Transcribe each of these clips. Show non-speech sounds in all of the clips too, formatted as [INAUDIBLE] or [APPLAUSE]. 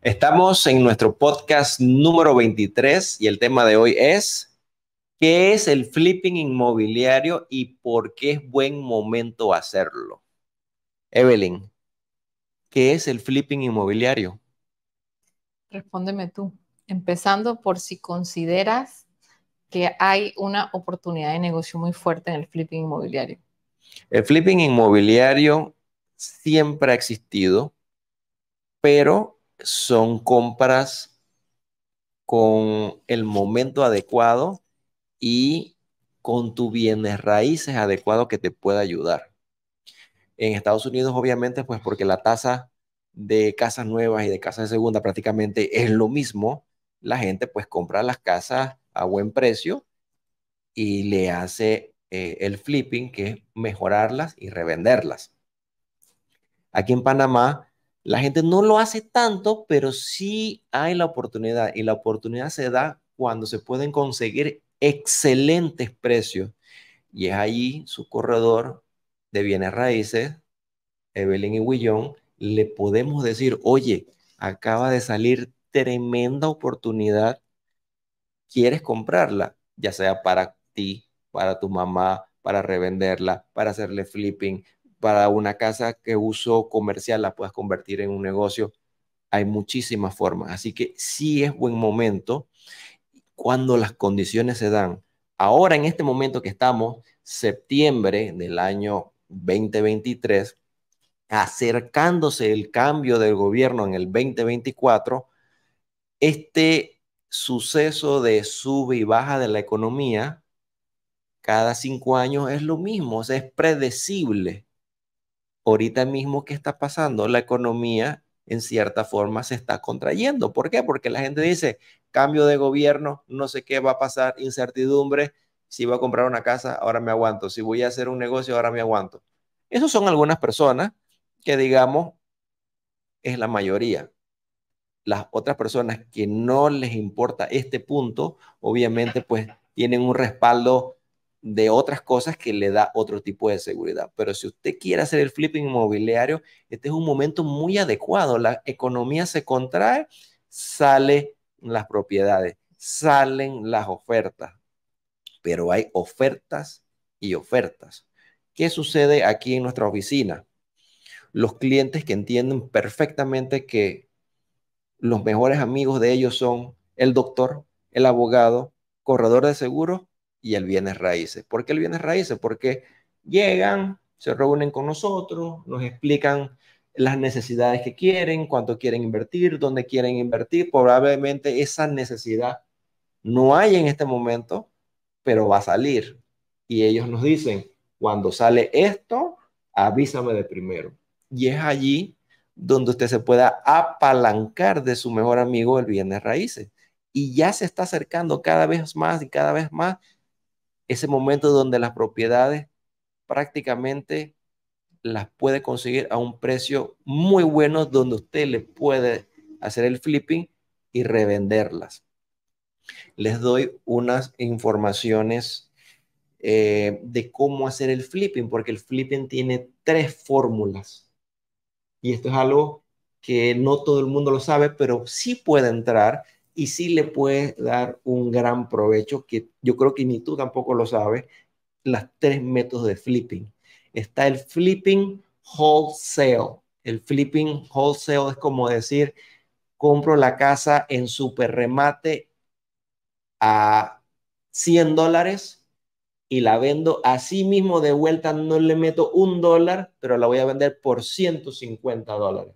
Estamos en nuestro podcast número 23 y el tema de hoy es ¿qué es el flipping inmobiliario y por qué es buen momento hacerlo? Evelyn, ¿qué es el flipping inmobiliario? Respóndeme tú, empezando por si consideras que hay una oportunidad de negocio muy fuerte en el flipping inmobiliario. El flipping inmobiliario siempre ha existido pero son compras con el momento adecuado y con tus bienes raíces adecuado que te pueda ayudar. En Estados Unidos, obviamente, pues porque la tasa de casas nuevas y de casas de segunda prácticamente es lo mismo, la gente pues compra las casas a buen precio y le hace eh, el flipping, que es mejorarlas y revenderlas. Aquí en Panamá, la gente no lo hace tanto, pero sí hay la oportunidad y la oportunidad se da cuando se pueden conseguir excelentes precios. Y es allí su corredor de bienes raíces, Evelyn y Willón, le podemos decir, oye, acaba de salir tremenda oportunidad, ¿quieres comprarla? Ya sea para ti, para tu mamá, para revenderla, para hacerle flipping, para una casa que uso comercial la puedas convertir en un negocio. Hay muchísimas formas. Así que sí es buen momento cuando las condiciones se dan. Ahora, en este momento que estamos, septiembre del año 2023, acercándose el cambio del gobierno en el 2024, este suceso de sube y baja de la economía cada cinco años es lo mismo, es predecible ahorita mismo, ¿qué está pasando? La economía, en cierta forma, se está contrayendo. ¿Por qué? Porque la gente dice, cambio de gobierno, no sé qué va a pasar, incertidumbre, si voy a comprar una casa, ahora me aguanto, si voy a hacer un negocio, ahora me aguanto. Esas son algunas personas que, digamos, es la mayoría. Las otras personas que no les importa este punto, obviamente, pues tienen un respaldo de otras cosas que le da otro tipo de seguridad. Pero si usted quiere hacer el flipping inmobiliario, este es un momento muy adecuado. La economía se contrae, salen las propiedades, salen las ofertas, pero hay ofertas y ofertas. ¿Qué sucede aquí en nuestra oficina? Los clientes que entienden perfectamente que los mejores amigos de ellos son el doctor, el abogado, corredor de seguros y el bienes raíces. ¿Por qué el bienes raíces? Porque llegan, se reúnen con nosotros, nos explican las necesidades que quieren, cuánto quieren invertir, dónde quieren invertir. Probablemente esa necesidad no hay en este momento, pero va a salir. Y ellos nos dicen, cuando sale esto, avísame de primero. Y es allí donde usted se pueda apalancar de su mejor amigo el bienes raíces. Y ya se está acercando cada vez más y cada vez más ese momento donde las propiedades prácticamente las puede conseguir a un precio muy bueno donde usted le puede hacer el flipping y revenderlas. Les doy unas informaciones eh, de cómo hacer el flipping, porque el flipping tiene tres fórmulas. Y esto es algo que no todo el mundo lo sabe, pero sí puede entrar y sí le puedes dar un gran provecho que yo creo que ni tú tampoco lo sabes, las tres métodos de flipping. Está el flipping wholesale. El flipping wholesale es como decir, compro la casa en super remate a 100 dólares y la vendo así mismo de vuelta, no le meto un dólar, pero la voy a vender por 150 dólares.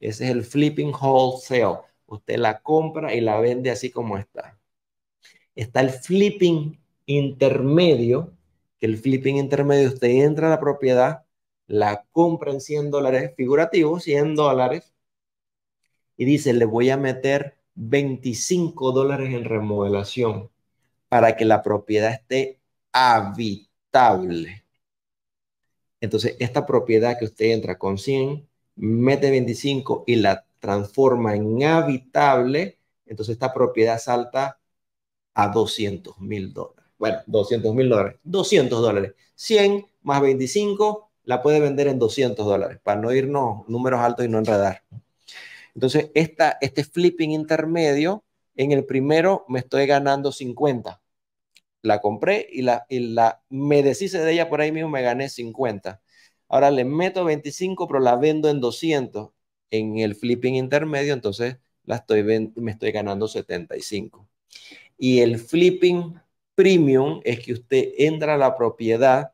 Ese es el flipping wholesale. Usted la compra y la vende así como está. Está el flipping intermedio, que el flipping intermedio usted entra a la propiedad, la compra en 100 dólares figurativos, 100 dólares, y dice, le voy a meter 25 dólares en remodelación para que la propiedad esté habitable. Entonces, esta propiedad que usted entra con 100, mete 25 y la transforma en habitable, entonces esta propiedad salta a 200 mil dólares. Bueno, 200 mil dólares, 200 dólares, 100 más 25, la puede vender en 200 dólares, para no irnos números altos y no enredar. Entonces, este flipping intermedio, en el primero me estoy ganando 50. La compré y la, y la me deshice de ella por ahí mismo, me gané 50. Ahora le meto 25, pero la vendo en 200 en el flipping intermedio, entonces la estoy me estoy ganando 75. Y el flipping premium es que usted entra a la propiedad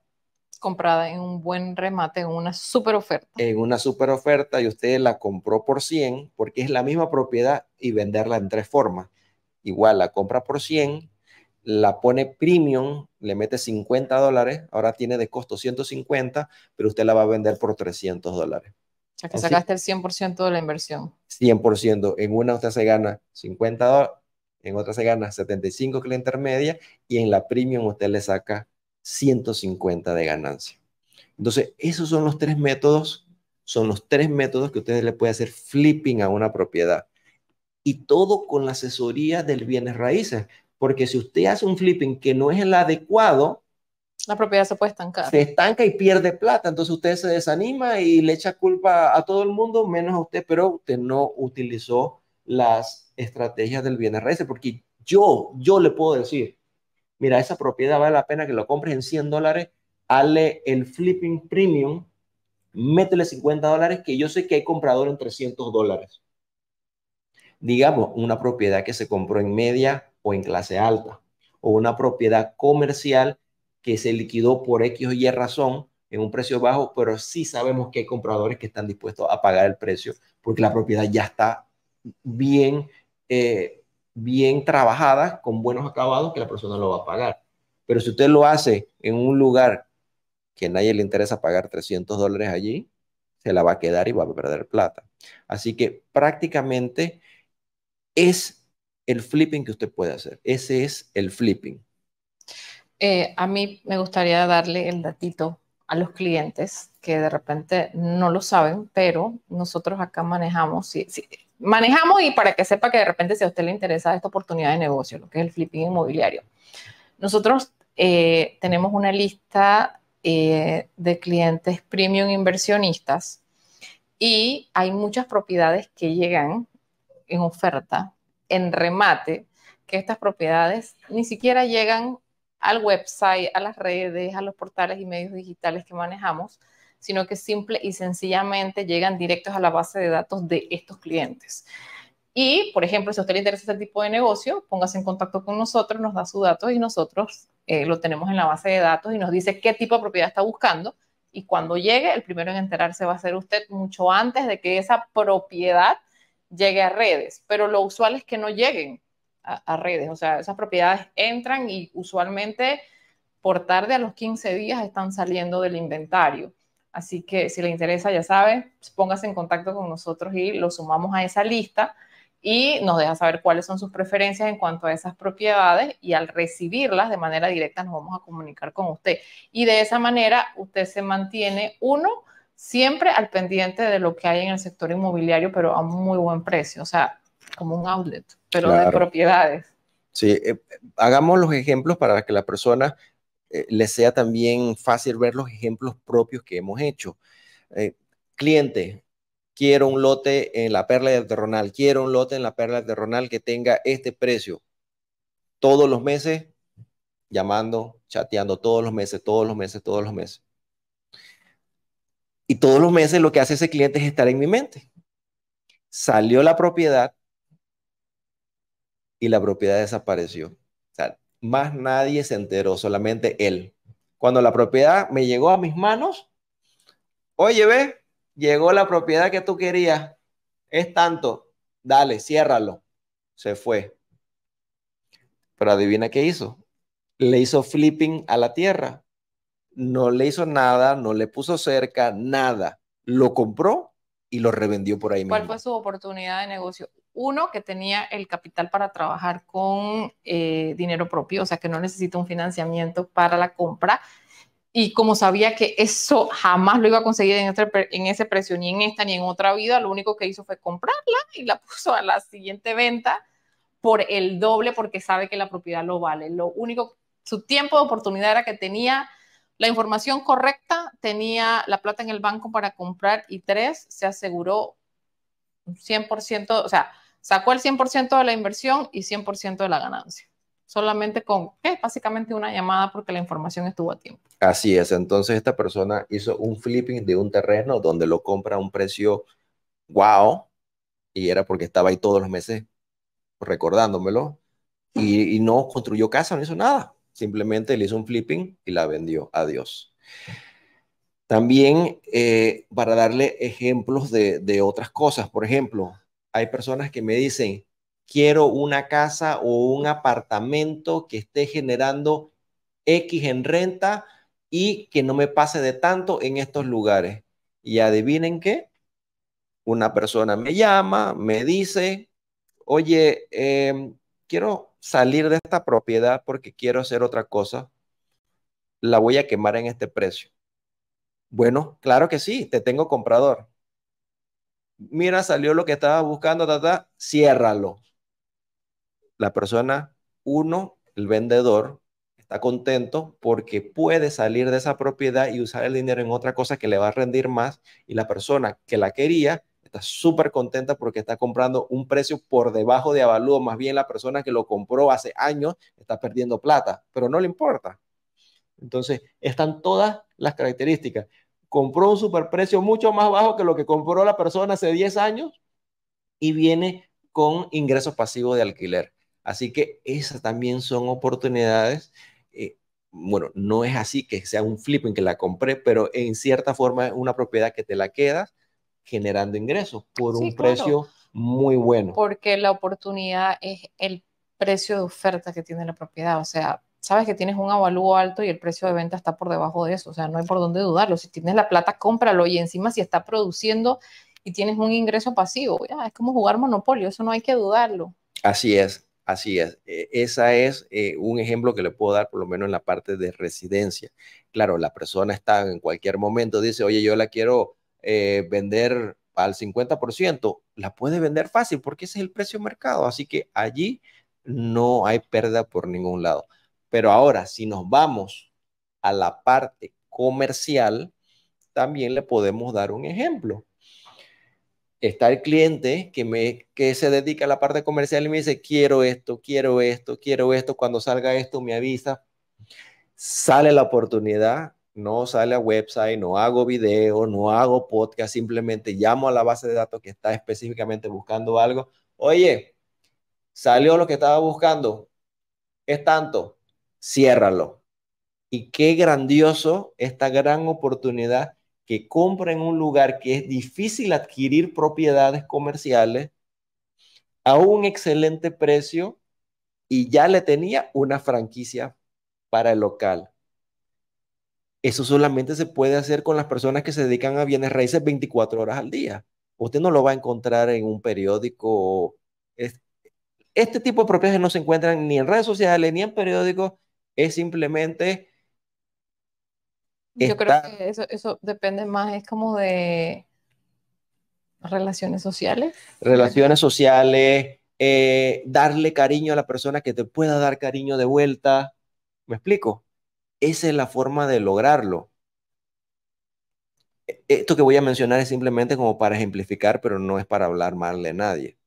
comprada en un buen remate, en una super oferta. En una super oferta y usted la compró por 100 porque es la misma propiedad y venderla en tres formas. Igual la compra por 100, la pone premium, le mete 50 dólares, ahora tiene de costo 150, pero usted la va a vender por 300 dólares. O sea, que sacaste el 100% de la inversión. 100%. En una usted se gana 50 dólares, en otra se gana 75 que la intermedia y en la premium usted le saca 150 de ganancia. Entonces, esos son los tres métodos, son los tres métodos que usted le puede hacer flipping a una propiedad. Y todo con la asesoría del bienes raíces, porque si usted hace un flipping que no es el adecuado, la propiedad se puede estancar. Se estanca y pierde plata, entonces usted se desanima y le echa culpa a todo el mundo, menos a usted, pero usted no utilizó las estrategias del bienes raíces, porque yo, yo le puedo decir, mira, esa propiedad vale la pena que lo compres en 100 dólares, hazle el flipping premium, métele 50 dólares, que yo sé que hay comprador en 300 dólares. Digamos, una propiedad que se compró en media o en clase alta, o una propiedad comercial que se liquidó por X o Y razón en un precio bajo, pero sí sabemos que hay compradores que están dispuestos a pagar el precio porque la propiedad ya está bien, eh, bien trabajada, con buenos acabados, que la persona lo va a pagar. Pero si usted lo hace en un lugar que a nadie le interesa pagar 300 dólares allí, se la va a quedar y va a perder plata. Así que prácticamente es el flipping que usted puede hacer. Ese es el flipping. Eh, a mí me gustaría darle el datito a los clientes que de repente no lo saben, pero nosotros acá manejamos, manejamos y para que sepa que de repente si a usted le interesa esta oportunidad de negocio, lo que es el flipping inmobiliario. Nosotros eh, tenemos una lista eh, de clientes premium inversionistas y hay muchas propiedades que llegan en oferta, en remate, que estas propiedades ni siquiera llegan al website, a las redes, a los portales y medios digitales que manejamos, sino que simple y sencillamente llegan directos a la base de datos de estos clientes. Y, por ejemplo, si a usted le interesa este tipo de negocio, póngase en contacto con nosotros, nos da sus datos y nosotros eh, lo tenemos en la base de datos y nos dice qué tipo de propiedad está buscando. Y cuando llegue, el primero en enterarse va a ser usted mucho antes de que esa propiedad llegue a redes. Pero lo usual es que no lleguen a, redes. O sea, esas propiedades entran y usualmente por tarde a los 15 días están saliendo del inventario. Así que si le interesa, ya sabe, póngase en contacto con nosotros y lo sumamos a esa lista y nos deja saber cuáles son sus preferencias en cuanto a esas propiedades y al recibirlas de manera directa nos vamos a comunicar con usted. Y de esa manera usted se mantiene, uno, siempre al pendiente de lo que hay en el sector inmobiliario, pero a muy buen precio, o sea, como un outlet pero de propiedades. Sí, eh, hagamos los ejemplos para que la persona eh, le sea también fácil ver los ejemplos propios que hemos hecho. Eh, cliente, quiero un lote en la perla de ronald quiero un lote en la perla de ronald que tenga este precio. Todos los meses, llamando, chateando, todos los meses, todos los meses, todos los meses. Y todos los meses lo que hace ese cliente es estar en mi mente. Salió la propiedad, y la propiedad desapareció. O sea, más nadie se enteró, solamente él. Cuando la propiedad me llegó a mis manos, oye, ve, llegó la propiedad que tú querías, es tanto, dale, ciérralo. Se fue. Pero adivina qué hizo. Le hizo flipping a la tierra. No le hizo nada, no le puso cerca, nada. Lo compró y lo revendió por ahí mismo. ¿Cuál fue su oportunidad de negocio? Uno, que tenía el capital para trabajar con eh, dinero propio, o sea, que no necesita un financiamiento para la compra. Y como sabía que eso jamás lo iba a conseguir en, este en ese precio, ni en esta ni en otra vida, lo único que hizo fue comprarla y la [LAUGHS] puso a la siguiente venta por el doble porque sabe que la propiedad lo vale. Lo único, su tiempo de oportunidad era que tenía la información correcta, tenía la plata en el banco para comprar y tres, se aseguró un 100%, o sea, Sacó el 100% de la inversión y 100% de la ganancia. Solamente con, ¿qué? Básicamente una llamada porque la información estuvo a tiempo. Así es. Entonces esta persona hizo un flipping de un terreno donde lo compra a un precio wow y era porque estaba ahí todos los meses recordándomelo y, no construyó casa, no hizo nada. Simplemente le hizo un flipping y la vendió. a dios. También eh, para darle ejemplos de, otras cosas, por ejemplo, hay personas que me dicen, quiero una casa o un apartamento que esté generando X en renta y que no me pase de tanto en estos lugares. Y adivinen qué, una persona me llama, me dice, oye, em, quiero salir de esta propiedad porque quiero hacer otra cosa, la voy a quemar en este precio. Bueno, claro que sí, te tengo comprador mira, salió lo que estaba buscando, ta, ta, ciérralo. La persona, uno, el vendedor, está contento porque puede salir de esa propiedad y usar el dinero en otra cosa que le va a rendir más y la persona que la quería está súper contenta porque está comprando un precio por debajo de avalúo, más bien la persona que lo compró hace años está perdiendo plata, pero no le importa. Entonces, están todas las características compró un superprecio mucho más bajo que lo que compró la persona hace 10 años y viene con ingresos pasivos de alquiler. Así que esas también son oportunidades. Eh, bueno, no es así que sea un flipping que la compré, pero en cierta forma es una propiedad que te la quedas generando ingresos por un precio muy bueno. Porque la oportunidad es el precio de oferta que tiene la propiedad. O sea, sabes que tienes un avalúo alto y el precio de venta está por debajo de eso, o sea, no hay por dónde dudarlo. Si tienes la plata, cómpralo y encima si está produciendo y tienes un ingreso pasivo, ya, es como jugar monopolio, eso no hay que dudarlo. Así es, así es. Ese esa es eh, un ejemplo que le puedo dar, por lo menos en la parte de residencia. Claro, la persona está en cualquier momento, dice, oye, yo la quiero eh, vender al 50%, la puede vender fácil porque ese es el precio mercado. Así que allí no hay pérdida por ningún lado. Pero ahora, si nos vamos a la parte comercial, también le podemos dar un ejemplo. Está el cliente que, me, que se dedica a la parte comercial y me dice, quiero esto, quiero esto, quiero esto, cuando salga esto me avisa. Sale la oportunidad, no sale a website, no hago video, no hago podcast, simplemente llamo a la base de datos que está específicamente buscando algo. Oye, salió lo que estaba buscando, es tanto, ciérralo. Y qué grandioso esta gran oportunidad que compra en un lugar que es difícil adquirir propiedades comerciales a un excelente precio y ya le tenía una franquicia para el local. Eso solamente se puede hacer con las personas que se dedican a bienes raíces 24 horas al día. Usted no lo va a encontrar en un periódico. Este tipo de propiedades no se encuentran ni en redes sociales, ni en periódicos, es simplemente... Yo creo que eso, depende más, es como de relaciones sociales. Relaciones sociales, eh, darle cariño a la persona que te pueda dar cariño de vuelta. ¿Me explico? Esa es la forma de lograrlo. E, esto que voy a mencionar es simplemente como para ejemplificar, pero no es para hablar mal de nadie.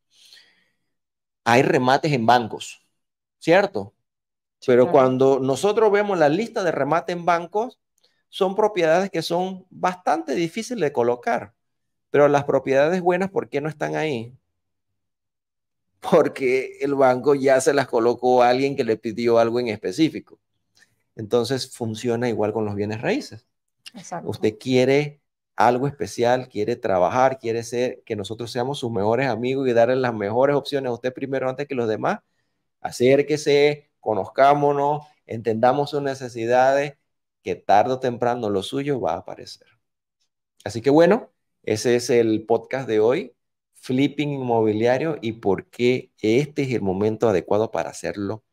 Hay remates en bancos, ¿cierto? Pero cuando nosotros vemos la lista de remate en bancos, son propiedades que son bastante difíciles de colocar. Pero las propiedades buenas, ¿por qué no están ahí? Porque el banco ya se las colocó a alguien que le pidió algo en específico. Entonces funciona igual con los bienes raíces. Exacto. Usted quiere algo especial, quiere trabajar, quiere ser que nosotros seamos sus mejores amigos y darle las mejores opciones a usted primero antes que los demás. Acérquese, conozcámonos, entendamos sus necesidades, que tarde o temprano lo suyo va a aparecer. Así que bueno, ese es el podcast de hoy, flipping inmobiliario y por qué este es el momento adecuado para hacerlo